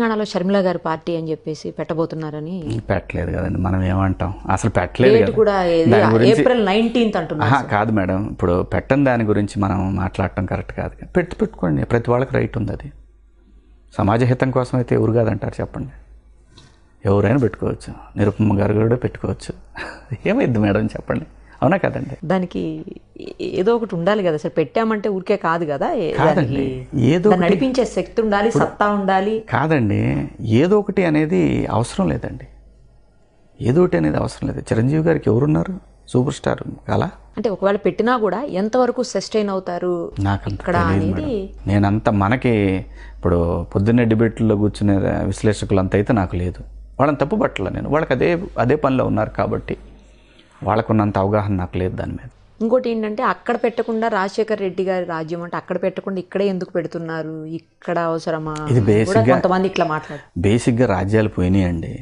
తెలంగాణలో షర్మిల గారి పార్టీ అని చెప్పేసి పెట్టబోతున్నారని పెట్టలేదు కదండి మనం ఏమంటాం అసలు పెట్టలేదు కూడా ఏప్రిల్ నైన్టీన్త్ అంటున్నా కాదు మేడం ఇప్పుడు పెట్టని దాని గురించి మనం మాట్లాడటం కరెక్ట్ కాదు పెట్టి పెట్టుకోండి ప్రతి వాళ్ళకి రైట్ ఉంది అది సమాజ హితం కోసం అయితే ఎవరు కాదంటారు చెప్పండి ఎవరైనా పెట్టుకోవచ్చు నిరుపమ్మ గారు కూడా పెట్టుకోవచ్చు ఏమైంది మేడం చెప్పండి అవునా కదండి దానికి ఏదో ఒకటి ఉండాలి కదా సార్ పెట్టామంటే ఊరికే కాదు కదా ఏదో నడిపించే శక్తి ఉండాలి సత్తా ఉండాలి కాదండి ఏదో ఒకటి అనేది అవసరం లేదండి ఏదో ఒకటి అనేది అవసరం లేదు చిరంజీవి గారికి ఎవరున్నారు సూపర్ స్టార్ కాలా అంటే ఒకవేళ పెట్టినా కూడా ఎంతవరకు సస్టైన్ అవుతారు ఇక్కడ అనేది నేనంత మనకి ఇప్పుడు పొద్దున్నే డిబేట్లో కూర్చునే విశ్లేషకులు అంత అయితే నాకు లేదు వాళ్ళని తప్పు పట్టలే నేను వాళ్ళకి అదే అదే పనిలో ఉన్నారు కాబట్టి వాళ్ళకున్నంత అవగాహన నాకు లేదు దాని మీద ఇంకోటి ఏంటంటే అక్కడ పెట్టకుండా రాజశేఖర్ రెడ్డి గారి రాజ్యం అంటే అక్కడ పెట్టకుండా ఇక్కడే ఎందుకు పెడుతున్నారు ఇక్కడ అవసరమా ఇది బేసిక్గా కొంతమంది ఇట్లా మాట్లాడు బేసిక్గా రాజ్యాలు పోయినాయండి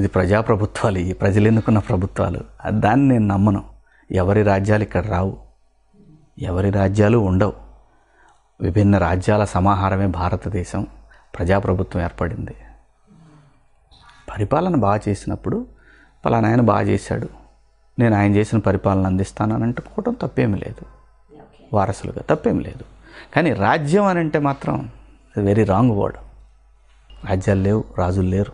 ఇది ప్రజాప్రభుత్వాలు ఈ ప్రజలు ఎన్నుకున్న ప్రభుత్వాలు దాన్ని నేను నమ్మను ఎవరి రాజ్యాలు ఇక్కడ రావు ఎవరి రాజ్యాలు ఉండవు విభిన్న రాజ్యాల సమాహారమే భారతదేశం ప్రజాప్రభుత్వం ఏర్పడింది పరిపాలన బాగా చేసినప్పుడు పలానాయన బాగా చేశాడు నేను ఆయన చేసిన పరిపాలన అందిస్తానని అంటుకోవడం తప్పేమి లేదు వారసులుగా తప్పేం లేదు కానీ రాజ్యం అని అంటే మాత్రం వెరీ రాంగ్ వర్డ్ రాజ్యాలు లేవు రాజులు లేరు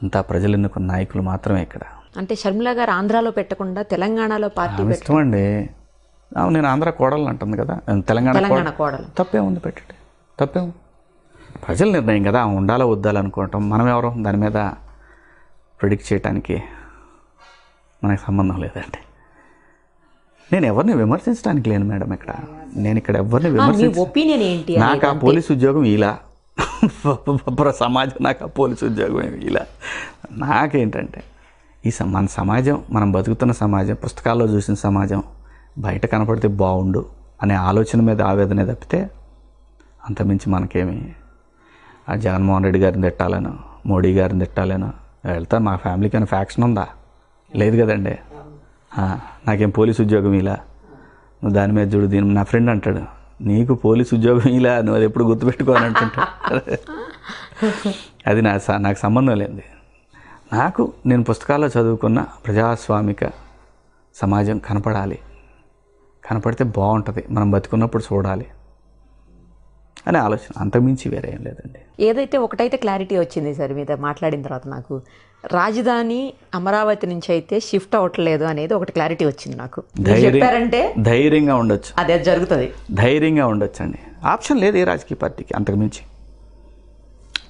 అంతా ప్రజలు ఎన్నుకున్న నాయకులు మాత్రమే ఇక్కడ అంటే షర్మిల గారు ఆంధ్రాలో పెట్టకుండా తెలంగాణలో పార్టీ ఇష్టం అండి నేను ఆంధ్ర కోడలు అంటుంది కదా తెలంగాణ కోడలు తప్పేముంది పెట్టండి తప్పేం ప్రజల నిర్ణయం కదా ఉండాలా వద్దాలనుకోవటం మనం ఎవరు దాని మీద ప్రిడిక్ట్ చేయడానికి మనకు సంబంధం లేదండి నేను ఎవరిని విమర్శించడానికి లేను మేడం ఇక్కడ నేను ఇక్కడ ఎవరిని విమర్శించి నాకు ఆ పోలీస్ ఉద్యోగం ఇలా సమాజం నాకు ఆ పోలీస్ ఉద్యోగం ఇలా నాకేంటంటే ఈ మన సమాజం మనం బతుకుతున్న సమాజం పుస్తకాల్లో చూసిన సమాజం బయట కనపడితే బాగుండు అనే ఆలోచన మీద ఆవేదన తప్పితే అంతమించి మనకేమి జగన్మోహన్ రెడ్డి గారిని తిట్టాలను మోడీ గారిని తిట్టాలను వెళ్తా మా ఫ్యామిలీకి ఏమైనా ఫ్యాక్షన్ ఉందా లేదు కదండి నాకేం పోలీస్ ఉద్యోగం ఇలా నువ్వు దాని మీద చూడు దీని నా ఫ్రెండ్ అంటాడు నీకు పోలీస్ ఉద్యోగం ఇలా నువ్వు అది ఎప్పుడు గుర్తుపెట్టుకోవాలి అంటుంటా అది నా నాకు సంబంధం లేనిది నాకు నేను పుస్తకాల్లో చదువుకున్న ప్రజాస్వామిక సమాజం కనపడాలి కనపడితే బాగుంటుంది మనం బతుకున్నప్పుడు చూడాలి అనే ఆలోచన అంతకుమించి వేరే ఏం లేదండి ఏదైతే ఒకటైతే క్లారిటీ వచ్చింది సార్ మీద మాట్లాడిన తర్వాత నాకు రాజధాని అమరావతి నుంచి అయితే షిఫ్ట్ అవ్వట్లేదు అనేది ఒకటి క్లారిటీ వచ్చింది నాకు చెప్పారంటే ధైర్యంగా ఉండొచ్చు అదే జరుగుతుంది ధైర్యంగా ఉండొచ్చు అండి ఆప్షన్ లేదు ఏ రాజకీయ పార్టీకి అంతకుమించి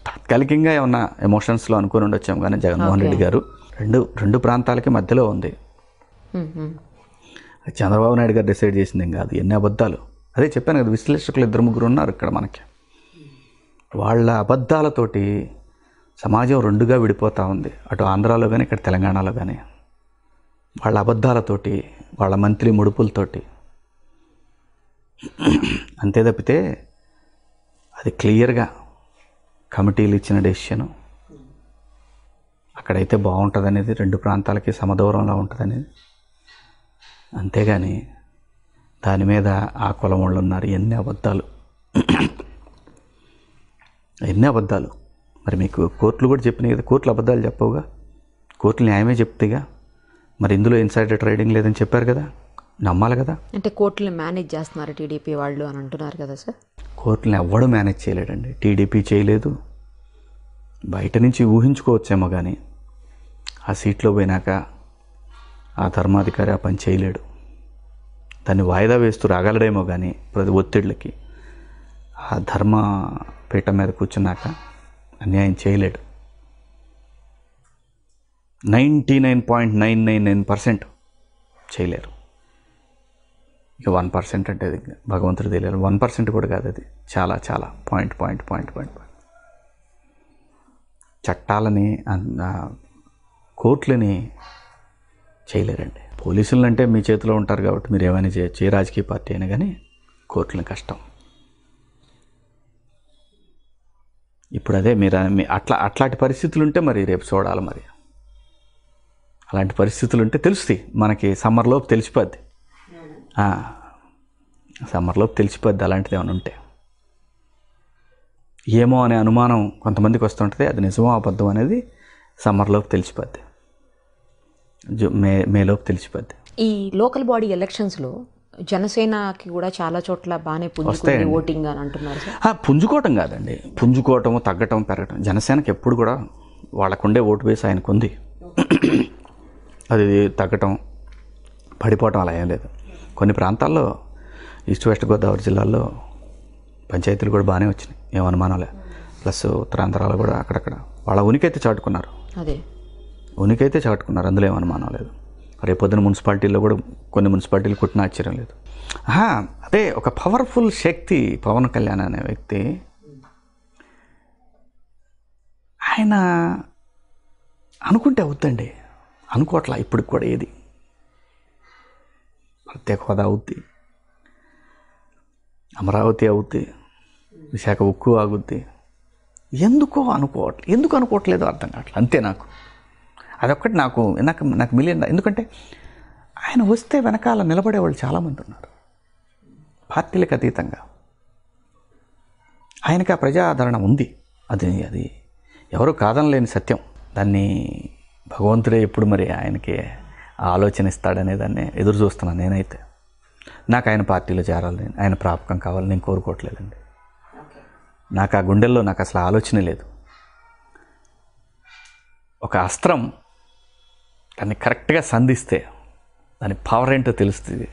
తాత్కాలికంగా ఏమన్నా ఎమోషన్స్లో అనుకుని ఉండొచ్చాము కానీ జగన్మోహన్ రెడ్డి గారు రెండు రెండు ప్రాంతాలకి మధ్యలో ఉంది చంద్రబాబు నాయుడు గారు డిసైడ్ చేసింది కాదు ఎన్ని అబద్ధాలు అదే చెప్పాను కదా విశ్లేషకులు ఇద్దరు ముగ్గురు ఉన్నారు ఇక్కడ మనకి వాళ్ళ అబద్ధాలతోటి సమాజం రెండుగా విడిపోతూ ఉంది అటు ఆంధ్రాలో కానీ ఇక్కడ తెలంగాణలో కానీ వాళ్ళ అబద్ధాలతోటి వాళ్ళ మంత్రి ముడుపులతోటి అంతే తప్పితే అది క్లియర్గా కమిటీలు ఇచ్చిన డెసిషను అక్కడైతే బాగుంటుంది అనేది రెండు ప్రాంతాలకి సమదూరంలో ఉంటుంది అనేది అంతేగాని దాని మీద ఆ కులం వాళ్ళు ఉన్నారు ఎన్ని అబద్ధాలు ఎన్ని అబద్ధాలు మరి మీకు కోర్టులు కూడా చెప్పినాయి కదా కోర్టులు అబద్ధాలు చెప్పవుగా కోర్టులు న్యాయమే చెప్తేగా మరి ఇందులో ఇన్సైడర్ ట్రేడింగ్ లేదని చెప్పారు కదా నమ్మాలి కదా అంటే కోర్టులు మేనేజ్ చేస్తున్నారు టీడీపీ వాళ్ళు అని అంటున్నారు కదా సార్ కోర్టులు ఎవ్వడూ మేనేజ్ చేయలేడండి టీడీపీ చేయలేదు బయట నుంచి ఊహించుకోవచ్చేమో కానీ ఆ సీట్లో పోయినాక ఆ ధర్మాధికారి ఆ పని చేయలేడు దాన్ని వాయిదా వేస్తూ రాగలడేమో కానీ ప్రతి ఒత్తిళ్ళకి ఆ ధర్మ పీఠ మీద కూర్చున్నాక అన్యాయం చేయలేడు ninety nine point nine nine nine percent చేయలేరు ఇక వన్ పర్సెంట్ అంటే భగవంతుడు తెలియదు వన్ పర్సెంట్ కూడా కాదు అది చాలా చాలా point point point point point చట్టాలని కోర్టులని చేయలేరండి పోలీసులు అంటే మీ చేతిలో ఉంటారు కాబట్టి మీరు ఏమైనా చేయొచ్చు ఏ రాజకీయ పార్టీ అయినా కానీ కోర్టులను కష్టం ఇప్పుడు అదే మీరు అట్లా అట్లాంటి పరిస్థితులు ఉంటే మరి రేపు చూడాలి మరి అలాంటి పరిస్థితులు ఉంటే తెలుస్తాయి మనకి సమ్మర్లోపు తెలిసిపోద్ది సమ్మర్లోపు తెలిసిపోద్ది అలాంటిది ఏమైనా ఉంటే ఏమో అనే అనుమానం కొంతమందికి వస్తుంటుంది అది నిజమో అబద్ధం అనేది సమ్మర్లోపు తెలిసిపోద్ది మే మేలోపు తెలిసిపోద్ది ఈ లోకల్ బాడీ ఎలక్షన్స్లో జనసేనకి కూడా చాలా చోట్ల బాగానే పుంజుకుంది ఓటింగ్ అని అంటున్నారు పుంజుకోవటం కాదండి పుంజుకోవటం తగ్గటం పెరగటం జనసేనకి ఎప్పుడు కూడా వాళ్ళకుండే ఓటు బేస్ ఆయనకు ఉంది అది తగ్గటం పడిపోవటం అలా ఏం లేదు కొన్ని ప్రాంతాల్లో ఈస్ట్ వెస్ట్ గోదావరి జిల్లాల్లో పంచాయతీలు కూడా బాగానే వచ్చినాయి ఏమనుమానం లేదు ప్లస్ ఉత్తరాంధ్రాలు కూడా అక్కడక్కడ వాళ్ళ ఉనికి అయితే చాటుకున్నారు అదే ఉనికైతే చాటుకున్నారు అందులో ఏమనుమానం లేదు రేపొద్దున మున్సిపాలిటీల్లో కూడా కొన్ని మున్సిపాలిటీలు కొట్టిన ఆశ్చర్యం లేదు అదే ఒక పవర్ఫుల్ శక్తి పవన్ కళ్యాణ్ అనే వ్యక్తి ఆయన అనుకుంటే అవుద్దండి అనుకోవట్లా ఇప్పుడు కూడా ఏది ప్రత్యేక హోదా అవుద్ది అమరావతి అవుద్ది విశాఖ ఉక్కు ఆగుద్ది ఎందుకో అనుకోవట్లేదు ఎందుకు అనుకోవట్లేదో అర్థం కావట్లేదు అంతే నాకు అదొక్కటి నాకు నాకు నాకు మిలియన్ ఎందుకంటే ఆయన వస్తే వెనకాల నిలబడేవాళ్ళు చాలామంది ఉన్నారు పార్టీలకు అతీతంగా ఆయనకి ఆ ప్రజాదరణ ఉంది అది అది ఎవరు కాదనలేని సత్యం దాన్ని భగవంతుడే ఎప్పుడు మరి ఆయనకి ఆలోచన ఇస్తాడనే దాన్ని ఎదురు చూస్తున్నాను నేనైతే నాకు ఆయన పార్టీలో చేరాలని ఆయన ప్రాపకం కావాలని నేను కోరుకోవట్లేదండి నాకు ఆ గుండెల్లో నాకు అసలు ఆలోచన లేదు ఒక అస్త్రం దాన్ని కరెక్ట్గా సంధిస్తే దాని పవర్ ఏంటో తెలుస్తుంది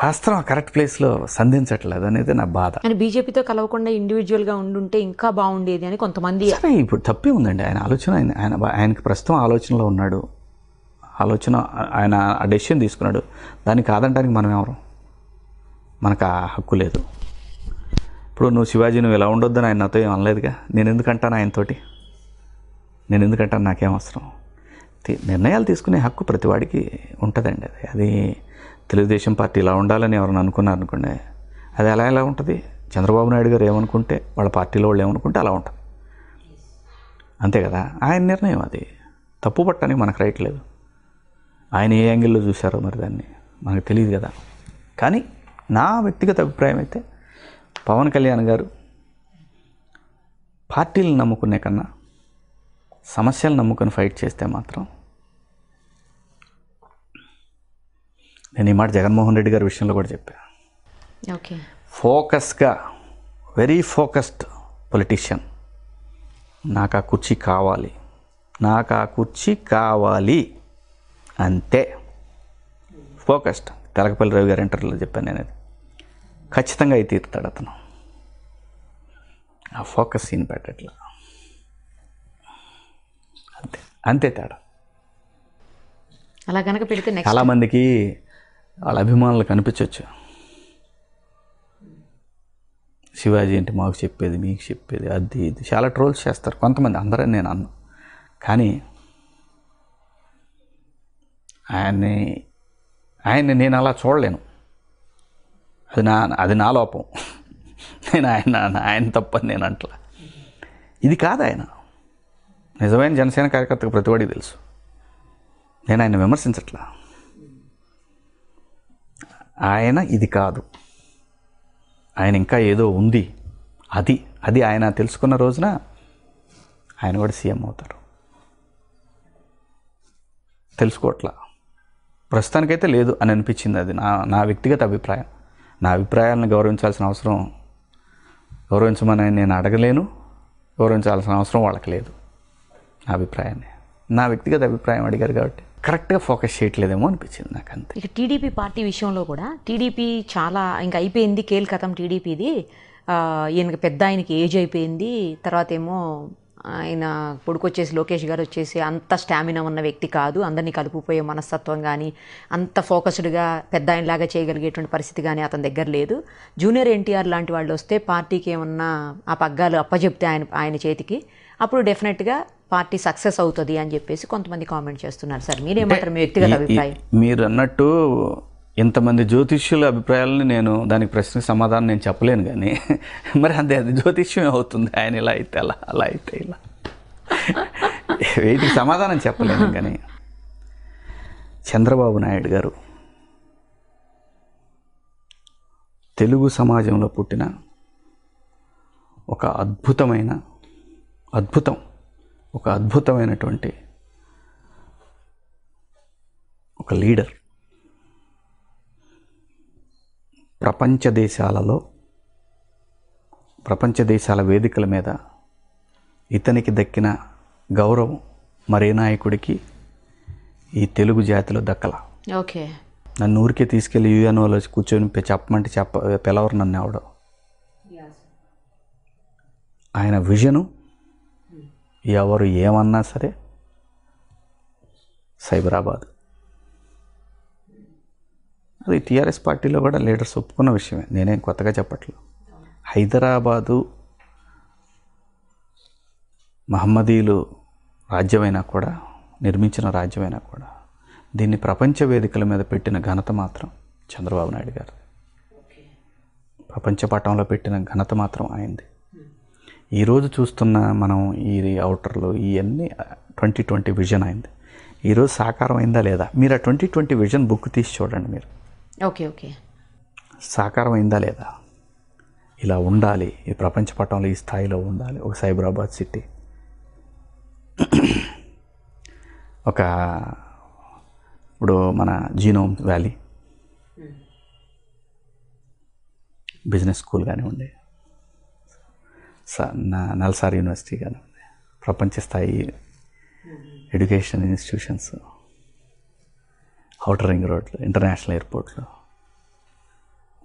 హస్తం కరెక్ట్ ప్లేస్లో సంధించట్లేదు అనేది నా బాధ అని బీజేపీతో కలవకుండా ఇండివిజువల్గా ఉండుంటే ఇంకా బాగుండేది అని కొంతమంది సరే ఇప్పుడు తప్పి ఉందండి ఆయన ఆలోచన ఆయన ఆయన ప్రస్తుతం ఆలోచనలో ఉన్నాడు ఆలోచన ఆయన ఆ డెసిషన్ తీసుకున్నాడు దాన్ని కాదంటానికి మనం ఎవరు మనకు ఆ హక్కు లేదు ఇప్పుడు నువ్వు శివాజీ నువ్వు ఎలా ఉండొద్దని ఆయన నాతో ఏం అనలేదుగా నేను ఎందుకంటాను ఆయనతోటి నేను ఎందుకంటాను నాకేం అవసరం నిర్ణయాలు తీసుకునే హక్కు ప్రతివాడికి ఉంటుందండి అది అది తెలుగుదేశం పార్టీ ఇలా ఉండాలని ఎవరైనా అనుకున్నారనుకోండి అది ఎలా ఎలా ఉంటుంది చంద్రబాబు నాయుడు గారు ఏమనుకుంటే వాళ్ళ పార్టీలో వాళ్ళు ఏమనుకుంటే అలా ఉంటుంది అంతే కదా ఆయన నిర్ణయం అది తప్పు పట్టడానికి మనకు రైట్ లేదు ఆయన ఏ యాంగిల్లో చూశారో మరి దాన్ని మనకు తెలియదు కదా కానీ నా వ్యక్తిగత అభిప్రాయం అయితే పవన్ కళ్యాణ్ గారు పార్టీలు నమ్ముకునే కన్నా సమస్యలు నమ్ముకొని ఫైట్ చేస్తే మాత్రం నేను ఈ మాట జగన్మోహన్ రెడ్డి గారి విషయంలో కూడా చెప్పాను ఓకే ఫోకస్గా వెరీ ఫోకస్డ్ పొలిటీషియన్ నాకు ఆ కుర్చీ కావాలి నాకు ఆ కుర్చీ కావాలి అంతే ఫోకస్డ్ తెలకపల్లి రవి గారి ఇంటర్వ్యూలో చెప్పాను నేను అది ఖచ్చితంగా అయితే తీరుతాడు అతను ఆ ఫోకస్ సీన్ పెట్టట్లా అంతే తేడా అలా కనుక పెడితే చాలామందికి వాళ్ళ అభిమానులు కనిపించవచ్చు శివాజీ అంటే మాకు చెప్పేది మీకు చెప్పేది అది ఇది చాలా ట్రోల్స్ చేస్తారు కొంతమంది అందరూ నేను అన్నా కానీ ఆయన్ని ఆయన్ని నేను అలా చూడలేను అది నా అది నా లోపం నేను ఆయన ఆయన తప్పని నేను అంటలా ఇది కాదు ఆయన నిజమైన జనసేన కార్యకర్తకు ప్రతివాడికి తెలుసు నేను ఆయన విమర్శించట్లా ఆయన ఇది కాదు ఆయన ఇంకా ఏదో ఉంది అది అది ఆయన తెలుసుకున్న రోజున ఆయన కూడా సీఎం అవుతారు తెలుసుకోవట్లా ప్రస్తుతానికైతే లేదు అని అనిపించింది అది నా నా వ్యక్తిగత అభిప్రాయం నా అభిప్రాయాలను గౌరవించాల్సిన అవసరం గౌరవించమని నేను అడగలేను గౌరవించాల్సిన అవసరం వాళ్ళకి లేదు నా అభిప్రాయాన్ని నా వ్యక్తిగత అభిప్రాయం అడిగారు కాబట్టి కరెక్ట్గా ఫోకస్ చేయట్లేదేమో అనిపించింది నాకు అంతే ఇక టీడీపీ పార్టీ విషయంలో కూడా టీడీపీ చాలా ఇంకా అయిపోయింది కేల్ కథం టీడీపీది ఈయనకి పెద్ద ఆయనకి ఏజ్ అయిపోయింది తర్వాత ఏమో ఆయన వచ్చేసి లోకేష్ గారు వచ్చేసి అంత స్టామినా ఉన్న వ్యక్తి కాదు అందరినీ కలుపుపోయే మనస్తత్వం కానీ అంత ఫోకస్డ్గా పెద్ద ఆయనలాగా చేయగలిగేటువంటి పరిస్థితి కానీ అతని దగ్గర లేదు జూనియర్ ఎన్టీఆర్ లాంటి వాళ్ళు వస్తే పార్టీకి ఏమన్నా ఆ పగ్గాలు అప్పజెప్తే ఆయన ఆయన చేతికి అప్పుడు డెఫినెట్గా పార్టీ సక్సెస్ అవుతుంది అని చెప్పేసి కొంతమంది కామెంట్ చేస్తున్నారు సార్ మీరేమంటారు మీ వ్యక్తిగత అభిప్రాయం మీరు అన్నట్టు ఇంతమంది జ్యోతిష్యుల అభిప్రాయాలని నేను దానికి ప్రశ్న సమాధానం నేను చెప్పలేను కానీ మరి అంతే అది జ్యోతిష్యం అవుతుంది ఆయన ఇలా అయితే అలా అలా అయితే ఇలా వీటికి సమాధానం చెప్పలేను కానీ చంద్రబాబు నాయుడు గారు తెలుగు సమాజంలో పుట్టిన ఒక అద్భుతమైన అద్భుతం ఒక అద్భుతమైనటువంటి ఒక లీడర్ ప్రపంచ దేశాలలో ప్రపంచ దేశాల వేదికల మీద ఇతనికి దక్కిన గౌరవం మరే నాయకుడికి ఈ తెలుగు జాతిలో దక్కల ఓకే నన్ను ఊరికే తీసుకెళ్ళి యుఎన్ఓలో కూర్చొని చెప్పమంటే చెప్ప పిలవరు నన్ను ఆవిడ ఆయన విజను ఎవరు ఏమన్నా సరే సైబరాబాద్ అది టీఆర్ఎస్ పార్టీలో కూడా లీడర్స్ ఒప్పుకున్న విషయమే నేనేం కొత్తగా చెప్పట్లేదు హైదరాబాదు మహమ్మదీలు రాజ్యమైనా కూడా నిర్మించిన రాజ్యమైనా కూడా దీన్ని ప్రపంచ వేదికల మీద పెట్టిన ఘనత మాత్రం చంద్రబాబు నాయుడు గారు ప్రపంచ పటంలో పెట్టిన ఘనత మాత్రం ఆయనది ఈరోజు చూస్తున్న మనం ఈ అవుటర్లో ఇవన్నీ ట్వంటీ ట్వంటీ విజన్ అయింది ఈరోజు సాకారం అయిందా లేదా మీరు ఆ ట్వంటీ ట్వంటీ విజన్ బుక్ తీసి చూడండి మీరు ఓకే ఓకే సాకారం అయిందా లేదా ఇలా ఉండాలి ఈ ప్రపంచ పటంలో ఈ స్థాయిలో ఉండాలి ఒక సైబరాబాద్ సిటీ ఒక ఇప్పుడు మన genome valley hmm. Business school కానివ్వండి నల్సార్ యూనివర్సిటీ కానీ ప్రపంచ స్థాయి ఎడ్యుకేషన్ ఇన్స్టిట్యూషన్స్ అవుటర్ రింగ్ రోడ్లు ఇంటర్నేషనల్ ఎయిర్పోర్ట్లు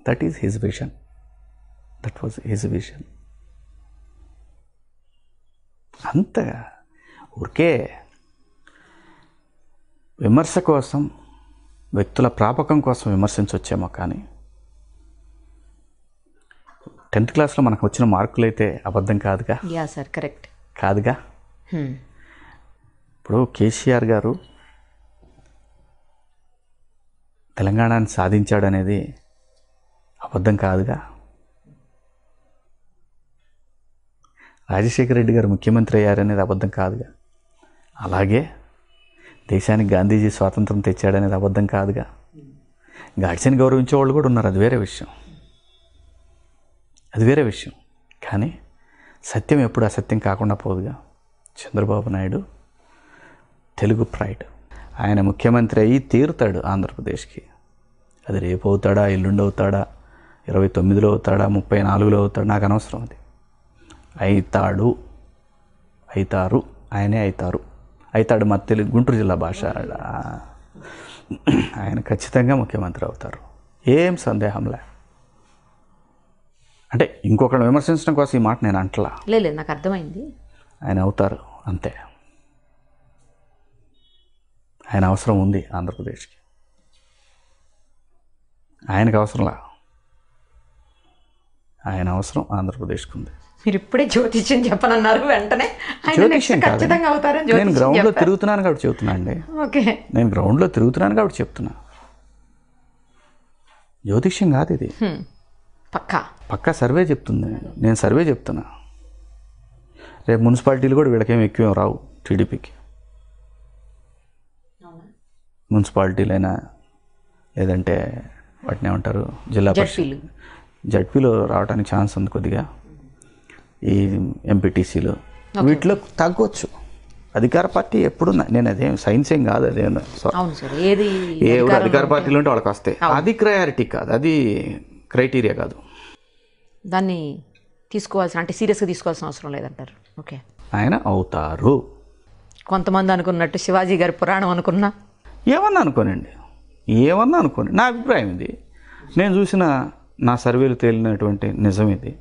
that is his vision that was his vision అంతగా ఊరికే విమర్శ కోసం వ్యక్తుల ప్రాపకం కోసం విమర్శించొచ్చేమో కానీ టెన్త్ క్లాస్లో మనకు వచ్చిన మార్కులు అయితే అబద్ధం కాదుగా యా సార్ కరెక్ట్ కాదుగా ఇప్పుడు కేసీఆర్ గారు తెలంగాణని సాధించాడు అనేది అబద్ధం కాదుగా రాజశేఖర రెడ్డి గారు ముఖ్యమంత్రి అయ్యారనేది అబద్ధం కాదుగా అలాగే దేశానికి గాంధీజీ స్వాతంత్రం తెచ్చాడనేది అబద్ధం కాదుగా గాడ్సేని గౌరవించే వాళ్ళు కూడా ఉన్నారు అది వేరే విషయం అది వేరే విషయం కానీ సత్యం ఎప్పుడు అసత్యం కాకుండా పోదుగా చంద్రబాబు నాయుడు తెలుగు ప్రైడ్ ఆయన ముఖ్యమంత్రి అయ్యి తీరుతాడు ఆంధ్రప్రదేశ్కి అది రేపు అవుతాడా ఎల్లుండి అవుతాడా ఇరవై తొమ్మిదిలో అవుతాడా ముప్పై నాలుగులో అవుతాడా నాకు అనవసరం అది అయితాడు అవుతారు ఆయనే అవుతారు అయితాడు మా తెలుగు గుంటూరు జిల్లా భాష ఆయన ఖచ్చితంగా ముఖ్యమంత్రి అవుతారు ఏం సందేహం లే అంటే ఇంకొకరిని విమర్శించడం కోసం ఈ మాట నేను అంటలా లేదు నాకు అర్థమైంది ఆయన అవుతారు అంతే ఆయన అవసరం ఉంది ఆంధ్రప్రదేశ్కి ఆయనకు అవసరంలా ఆయన అవసరం ఆంధ్రప్రదేశ్కి ఉంది మీరు ఇప్పుడే జ్యోతిష్యం చెప్పనన్నారు వెంటనే ఖచ్చితంగా అవుతారని నేను గ్రౌండ్లో తిరుగుతున్నాను కాబట్టి చెబుతున్నా అండి ఓకే నేను గ్రౌండ్లో తిరుగుతున్నాను కాబట్టి చెప్తున్నా జ్యోతిష్యం కాదు ఇది పక్కా పక్కా సర్వే చెప్తుంది నేను సర్వే చెప్తున్నా రేపు మున్సిపాలిటీలు కూడా వీళ్ళకేం ఎక్కువ రావు టీడీపీకి మున్సిపాలిటీలైనా లేదంటే వాటిని ఏమంటారు జిల్లా పరిషత్ జడ్పీలో రావడానికి ఛాన్స్ ఉంది కొద్దిగా ఈ ఎంపీటీసీలో వీటిలో తగ్గవచ్చు అధికార పార్టీ ఎప్పుడు నేను అదేం సైన్స్ ఏం కాదు అదే ఏ అధికార పార్టీలు ఉంటే వాళ్ళకి వస్తాయి అది ప్రయారిటీ కాదు అది క్రైటీరియా కాదు దాన్ని తీసుకోవాల్సిన అంటే సీరియస్గా తీసుకోవాల్సిన అవసరం లేదంటారు ఓకే ఆయన అవుతారు కొంతమంది అనుకున్నట్టు శివాజీ గారి పురాణం అనుకున్నా ఏమన్నా అనుకోనండి ఏమన్నా అనుకోండి నా అభిప్రాయం ఇది నేను చూసిన నా సర్వేలు తేలినటువంటి నిజం ఇది